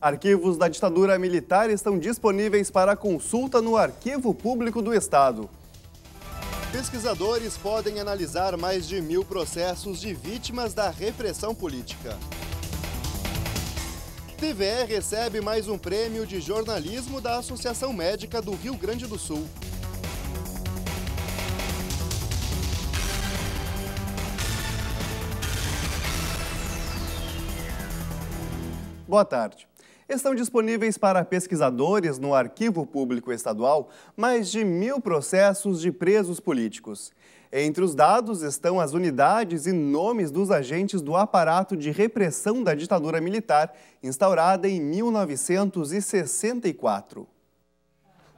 Arquivos da ditadura militar estão disponíveis para consulta no Arquivo Público do Estado. Pesquisadores podem analisar mais de mil processos de vítimas da repressão política. TVE recebe mais um prêmio de jornalismo da Associação Médica do Rio Grande do Sul. Boa tarde. Estão disponíveis para pesquisadores no Arquivo Público Estadual mais de mil processos de presos políticos. Entre os dados estão as unidades e nomes dos agentes do aparato de repressão da ditadura militar, instaurada em 1964.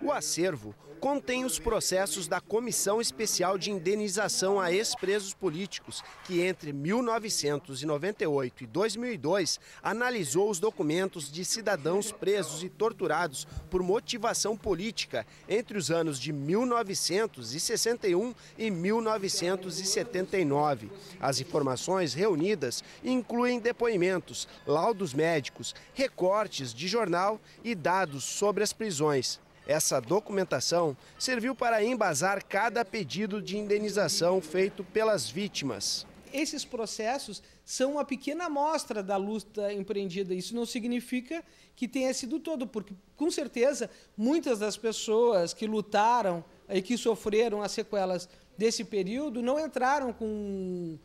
O acervo contém os processos da Comissão Especial de Indenização a Ex-Presos Políticos, que entre 1998 e 2002 analisou os documentos de cidadãos presos e torturados por motivação política entre os anos de 1961 e 1979. As informações reunidas incluem depoimentos, laudos médicos, recortes de jornal e dados sobre as prisões. Essa documentação serviu para embasar cada pedido de indenização feito pelas vítimas. Esses processos são uma pequena amostra da luta empreendida. Isso não significa que tenha sido todo, porque com certeza muitas das pessoas que lutaram e que sofreram as sequelas desse período não entraram com.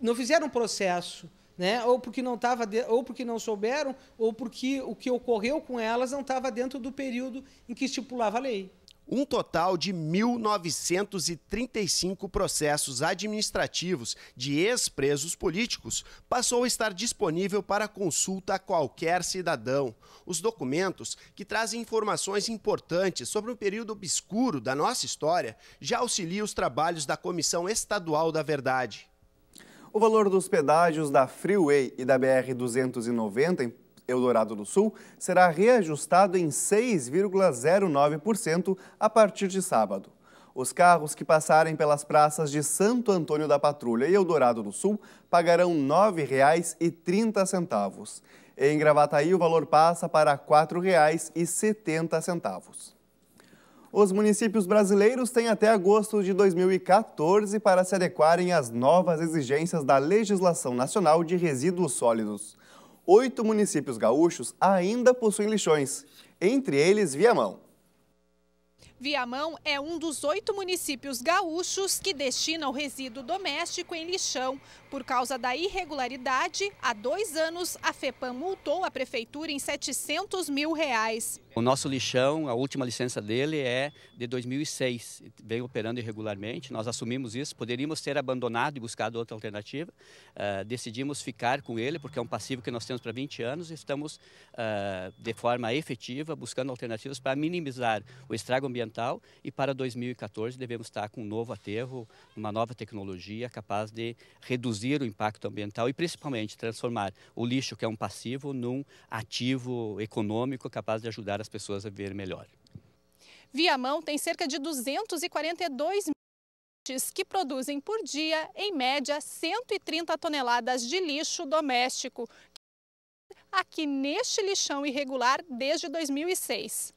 não fizeram processo né? Ou porque não tava de... ou porque não souberam, ou porque o que ocorreu com elas não estava dentro do período em que estipulava a lei. Um total de 1.935 processos administrativos de ex-presos políticos passou a estar disponível para consulta a qualquer cidadão. Os documentos, que trazem informações importantes sobre um período obscuro da nossa história, já auxiliam os trabalhos da Comissão Estadual da Verdade. O valor dos pedágios da Freeway e da BR-290 em Eldorado do Sul será reajustado em 6,09% a partir de sábado. Os carros que passarem pelas praças de Santo Antônio da Patrulha e Eldorado do Sul pagarão R$ 9,30. Em Gravataí, o valor passa para R$ 4,70. Os municípios brasileiros têm até agosto de 2014 para se adequarem às novas exigências da legislação nacional de resíduos sólidos. Oito municípios gaúchos ainda possuem lixões, entre eles Viamão. Viamão é um dos oito municípios gaúchos que destina o resíduo doméstico em lixão. Por causa da irregularidade, há dois anos a FEPAM multou a prefeitura em 700 mil reais. O nosso lixão, a última licença dele é de 2006, vem operando irregularmente. Nós assumimos isso, poderíamos ter abandonado e buscado outra alternativa. Uh, decidimos ficar com ele, porque é um passivo que nós temos para 20 anos e estamos, uh, de forma efetiva, buscando alternativas para minimizar o estrago ambiental ambiental e para 2014 devemos estar com um novo aterro, uma nova tecnologia capaz de reduzir o impacto ambiental e principalmente transformar o lixo, que é um passivo, num ativo econômico capaz de ajudar as pessoas a viver melhor. Viamão tem cerca de 242 mil que produzem por dia, em média, 130 toneladas de lixo doméstico, é aqui neste lixão irregular desde 2006.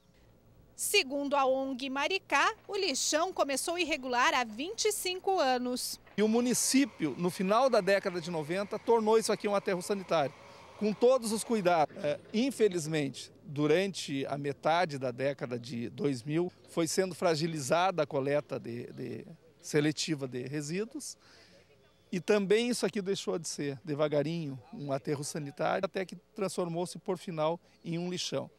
Segundo a ONG Maricá, o lixão começou irregular há 25 anos. E o município, no final da década de 90, tornou isso aqui um aterro sanitário, com todos os cuidados. É, infelizmente, durante a metade da década de 2000, foi sendo fragilizada a coleta de, de seletiva de resíduos. E também isso aqui deixou de ser, devagarinho, um aterro sanitário, até que transformou-se, por final, em um lixão.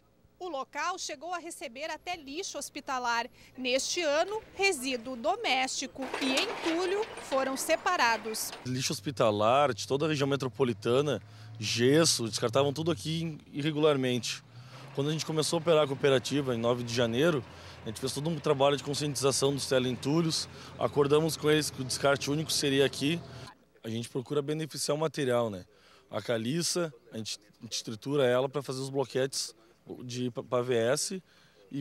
O local chegou a receber até lixo hospitalar. Neste ano, resíduo doméstico e entulho foram separados. Lixo hospitalar de toda a região metropolitana, gesso, descartavam tudo aqui irregularmente. Quando a gente começou a operar a cooperativa em 9 de janeiro, a gente fez todo um trabalho de conscientização dos teleentulhos, acordamos com eles que o descarte único seria aqui. A gente procura beneficiar o material, né? A caliça, a gente, a gente tritura ela para fazer os bloquetes de para a VS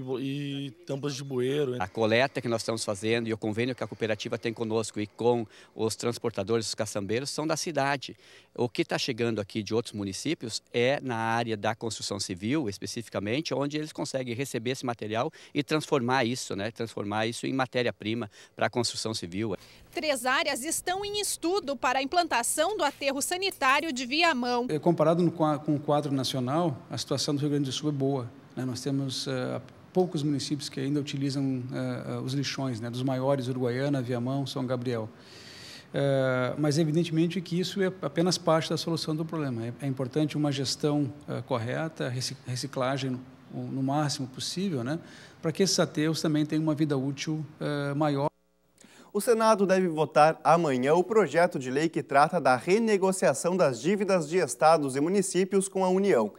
e, e tampas de bueiro. A coleta que nós estamos fazendo e o convênio que a cooperativa tem conosco e com os transportadores, os caçambeiros, são da cidade. O que está chegando aqui de outros municípios é na área da construção civil, especificamente, onde eles conseguem receber esse material e transformar isso, né? transformar isso em matéria-prima para a construção civil. Três áreas estão em estudo para a implantação do aterro sanitário de Viamão. É, comparado com o quadro nacional, a situação do Rio Grande do Sul é boa. Né? Nós temos eh, poucos municípios que ainda utilizam uh, os lixões, né? dos maiores, Uruguaiana, Viamão, São Gabriel. Uh, mas, evidentemente, que isso é apenas parte da solução do problema. É, é importante uma gestão uh, correta, reciclagem no, no, máximo possível, né? para que esses ateus também tenham uma vida útil maior. O Senado deve votar amanhã o projeto de lei que trata da renegociação das dívidas de estados e municípios com a União.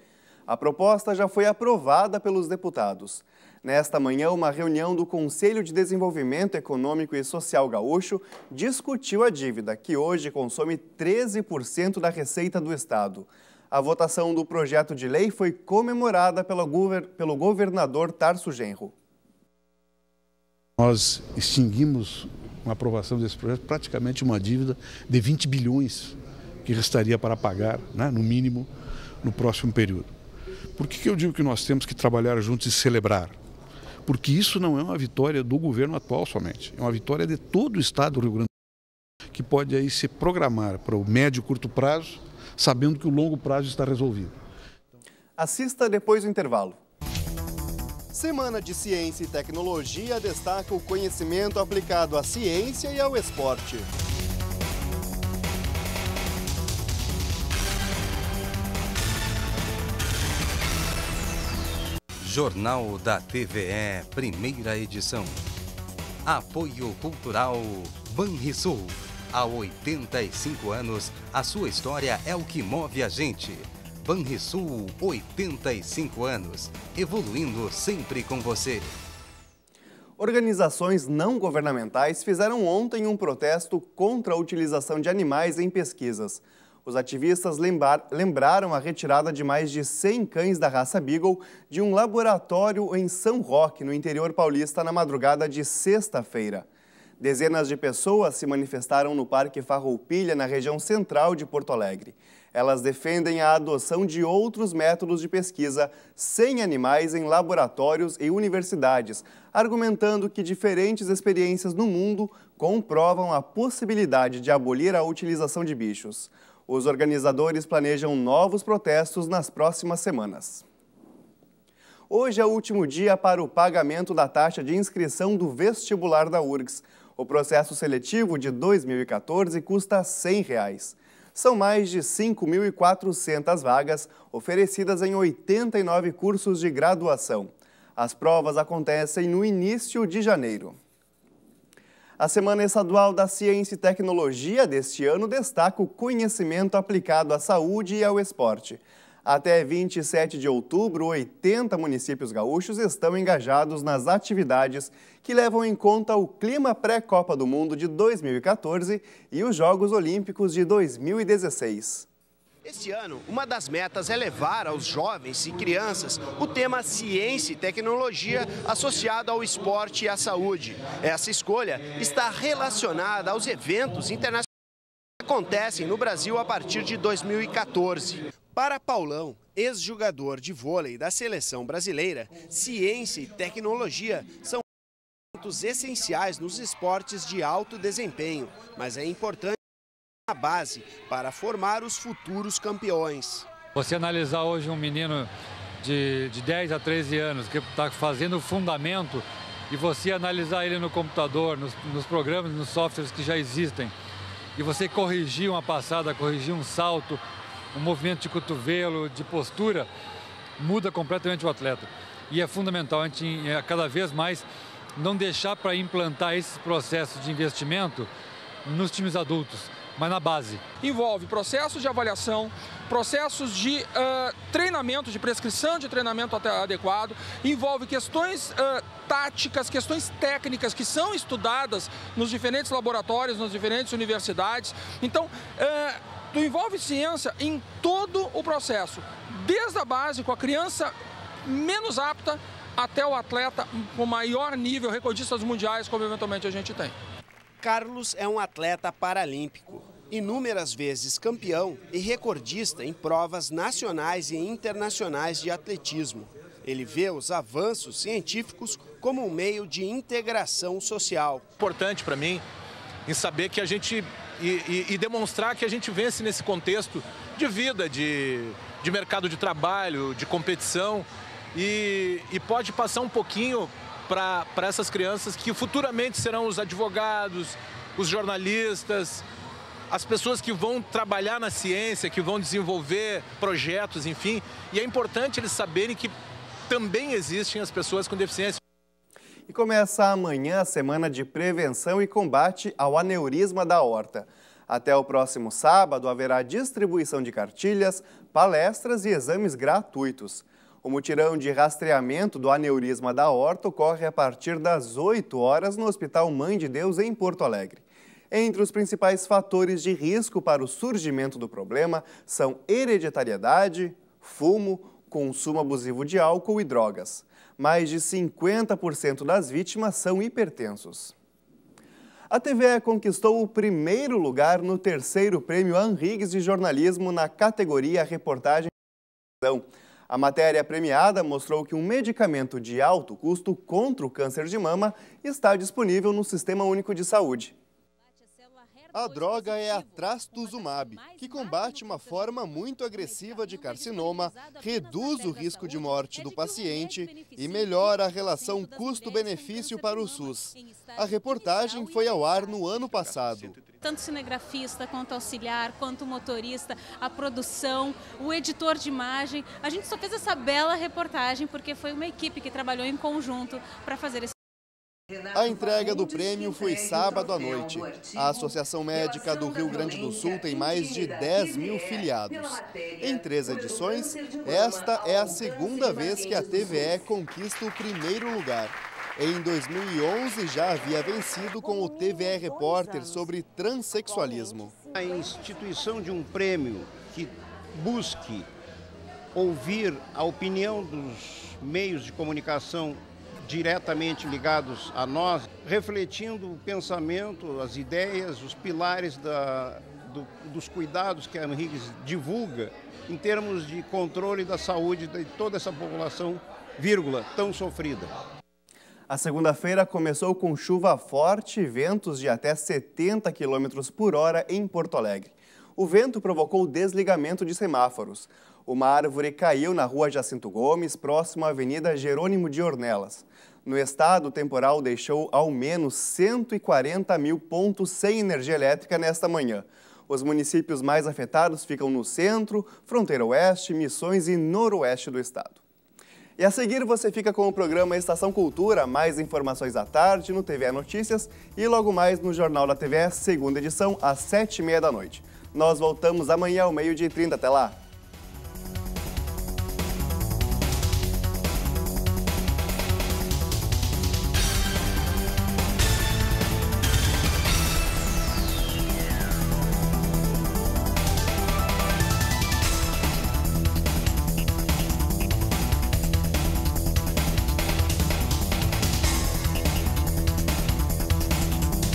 A proposta já foi aprovada pelos deputados. Nesta manhã, uma reunião do Conselho de Desenvolvimento Econômico e Social Gaúcho discutiu a dívida, que hoje consome 13% da receita do Estado. A votação do projeto de lei foi comemorada pelo, gover pelo governador Tarso Genro. Nós extinguimos com a aprovação desse projeto praticamente uma dívida de 20 bilhões que restaria para pagar, né, no mínimo, no próximo período. Por que, que eu digo que nós temos que trabalhar juntos e celebrar? porque isso não é uma vitória do governo atual somente, é uma vitória de todo o Estado do Rio Grande do Sul, que pode aí se programar para o médio e curto prazo, sabendo que o longo prazo está resolvido. Assista depois do intervalo. Semana de Ciência e Tecnologia destaca o conhecimento aplicado à ciência e ao esporte. Jornal da TVE, primeira edição. Apoio Cultural Banrisul. Há 85 anos, a sua história é o que move a gente. Banrisul, 85 anos, evoluindo sempre com você. Organizações não governamentais fizeram ontem um protesto contra a utilização de animais em pesquisas. Os ativistas lembrar, lembraram a retirada de mais de 100 cães da raça Beagle de um laboratório em São Roque, no interior paulista, na madrugada de sexta-feira. Dezenas de pessoas se manifestaram no Parque Farroupilha, na região central de Porto Alegre. Elas defendem a adoção de outros métodos de pesquisa sem animais em laboratórios e universidades, argumentando que diferentes experiências no mundo comprovam a possibilidade de abolir a utilização de bichos os organizadores planejam novos protestos nas próximas semanas. Hoje é o último dia para o pagamento da taxa de inscrição do vestibular da URGS. O processo seletivo de 2014 custa R$ 100. Reais. São mais de 5.400 vagas oferecidas em 89 cursos de graduação. As provas acontecem no início de janeiro. A Semana Estadual da Ciência e Tecnologia deste ano destaca o conhecimento aplicado à saúde e ao esporte. Até 27 de outubro, 80 municípios gaúchos estão engajados nas atividades que levam em conta o clima pré-Copa do Mundo de 2014 e os Jogos Olímpicos de 2016. Este ano, uma das metas é levar aos jovens e crianças o tema ciência e tecnologia associado ao esporte e à saúde. Essa escolha está relacionada aos eventos internacionais que acontecem no Brasil a partir de 2014. Para Paulão, ex-jogador de vôlei da seleção brasileira, ciência e tecnologia são elementos essenciais nos esportes de alto desempenho, mas é importante a base para formar os futuros campeões. Você analisar hoje um menino de, de 10 a 13 anos que está fazendo o fundamento e você analisar ele no computador, nos, nos programas, nos softwares que já existem, e você corrigir uma passada, corrigir um salto, um movimento de cotovelo, de postura, muda completamente o atleta. E é fundamental a gente é, cada vez mais não deixar para implantar esses processos de investimento nos times adultos mas na base. Envolve processos de avaliação, processos de uh, treinamento, de prescrição de treinamento adequado, envolve questões uh, táticas, questões técnicas que são estudadas nos diferentes laboratórios, nas diferentes universidades. Então, uh, tu envolve ciência em todo o processo, desde a base, com a criança menos apta, até o atleta com maior nível, recordistas mundiais, como eventualmente a gente tem. Carlos é um atleta paralímpico, inúmeras vezes campeão e recordista em provas nacionais e internacionais de atletismo. Ele vê os avanços científicos como um meio de integração social. Importante para mim em saber que a gente e, e, e, demonstrar que a gente vence nesse contexto de vida, de, de mercado de trabalho, de competição e, e pode passar um pouquinho para essas crianças que futuramente serão os advogados, os jornalistas, as pessoas que vão trabalhar na ciência, que vão desenvolver projetos, enfim. E é importante eles saberem que também existem as pessoas com deficiência. E começa amanhã a semana de prevenção e combate ao aneurisma da horta. Até o próximo sábado haverá distribuição de cartilhas, palestras e exames gratuitos. O mutirão de rastreamento do aneurisma da aorta ocorre a partir das 8 horas no Hospital Mãe de Deus, em Porto Alegre. Entre os principais fatores de risco para o surgimento do problema são hereditariedade, fumo, consumo abusivo de álcool e drogas. Mais de 50% das vítimas são hipertensos. A TVE conquistou o primeiro lugar no terceiro prêmio Henrigues de Jornalismo na categoria Reportagem. A matéria premiada mostrou que um medicamento de alto custo contra o câncer de mama está disponível no Sistema Único de Saúde. A droga é a trastuzumab, que combate uma forma muito agressiva de carcinoma, reduz o risco de morte do paciente e melhora a relação custo-benefício para o SUS. A reportagem foi ao ar no ano passado tanto cinegrafista, quanto auxiliar, quanto motorista, a produção, o editor de imagem. A gente só fez essa bela reportagem porque foi uma equipe que trabalhou em conjunto para fazer esse a entrega do prêmio foi sábado à noite. A Associação Médica do Rio Grande do Sul tem mais de 10 mil filiados. Em três edições, esta é a segunda vez que a TVE conquista o primeiro lugar. Em 2011, já havia vencido com o TVE Repórter sobre transexualismo. A instituição de um prêmio que busque ouvir a opinião dos meios de comunicação diretamente ligados a nós, refletindo o pensamento, as ideias, os pilares da, do, dos cuidados que a Henrique divulga em termos de controle da saúde de toda essa população, vírgula, tão sofrida. A segunda-feira começou com chuva forte e ventos de até 70 km por hora em Porto Alegre. O vento provocou desligamento de semáforos. Uma árvore caiu na rua Jacinto Gomes, próximo à Avenida Jerônimo de Ornelas. No estado, o temporal deixou ao menos 140 mil pontos sem energia elétrica nesta manhã. Os municípios mais afetados ficam no centro, fronteira oeste, missões e noroeste do estado. E a seguir você fica com o programa Estação Cultura, mais informações à tarde no TVE Notícias e logo mais no Jornal da TVE, segunda edição, às sete e meia da noite. Nós voltamos amanhã ao meio-dia e trinta. Até lá!